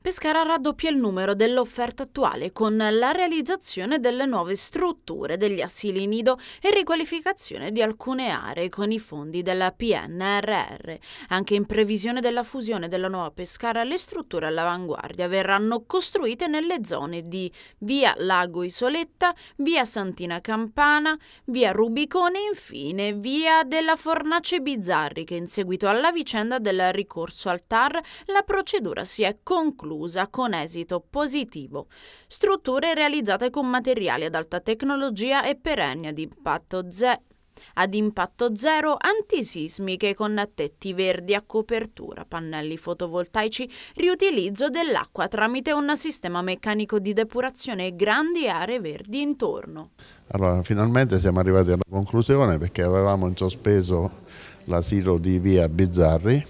Pescara raddoppia il numero dell'offerta attuale con la realizzazione delle nuove strutture degli assili nido e riqualificazione di alcune aree con i fondi della PNRR. Anche in previsione della fusione della nuova Pescara, le strutture all'avanguardia verranno costruite nelle zone di via Lago Isoletta, via Santina Campana, via Rubicone e infine via della Fornace Bizzarri che in seguito alla vicenda del ricorso al TAR la procedura si è conclusa conclusa con esito positivo. Strutture realizzate con materiali ad alta tecnologia e perenni ad impatto zero ad impatto zero antisismiche con tetti verdi a copertura, pannelli fotovoltaici, riutilizzo dell'acqua tramite un sistema meccanico di depurazione e grandi aree verdi intorno. Allora, finalmente siamo arrivati alla conclusione perché avevamo in sospeso l'asilo di via Bizzarri.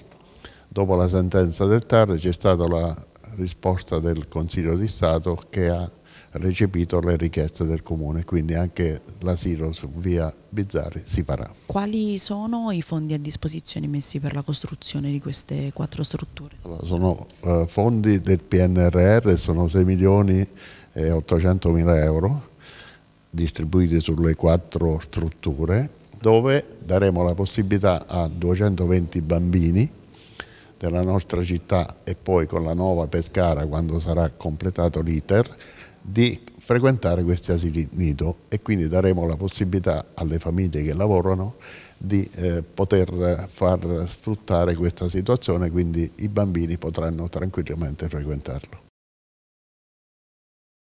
Dopo la sentenza del TAR c'è stata la risposta del Consiglio di Stato che ha recepito le richieste del Comune, quindi anche l'asilo su via Bizzarri si farà. Quali sono i fondi a disposizione messi per la costruzione di queste quattro strutture? Allora, sono eh, fondi del PNRR, sono 6 milioni e 800 mila euro distribuiti sulle quattro strutture dove daremo la possibilità a 220 bambini della nostra città e poi con la nuova Pescara quando sarà completato l'iter di frequentare questi asili nido e quindi daremo la possibilità alle famiglie che lavorano di eh, poter far sfruttare questa situazione quindi i bambini potranno tranquillamente frequentarlo.